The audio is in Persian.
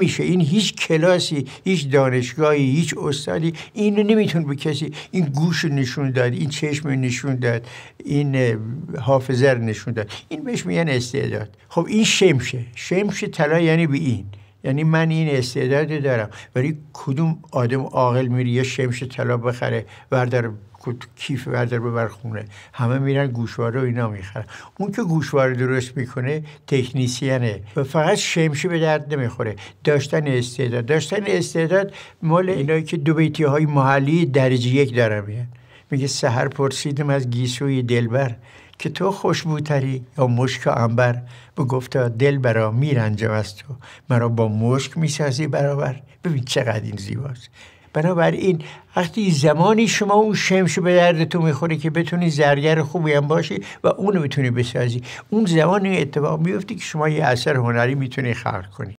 میشه این هیچ کلاسی هیچ دانشگاهی هیچ استادی اینو نمیتون به کسی این گوش نشون داد این چشم نشون داد این حافظه رو نشون داد این بهش میگن استعداد خب این شمشه شمشه طلا یعنی به این یعنی من این استعداد دارم ولی کدوم آدم عاقل میری یه شمش طلا بخره وردار کیف وردار ببر خونه همه میرن گوشواره و اینا میخرن اون که گوشواره درست میکنه تکنیسیانه و فقط شمشی به درد نمیخوره داشتن استعداد داشتن استعداد مال اینایی که دو بیتی های محلی درجه یک دارن میگه سهر پرسیدم از گیسوی دلبر که تو خوشبوتری یا مشک و انبر به گفته دل برا میرنجم از تو مرا با مشک میسازی برابر ببین چقدر این زیباست بنابراین وقتی زمانی شما اون شمش به درد تو میخوره که بتونی زرگر خوبی هم باشی و اونو بتونی بسازی اون زمانی اتفاق میفته که شما یه اثر هنری میتونی خلق کنی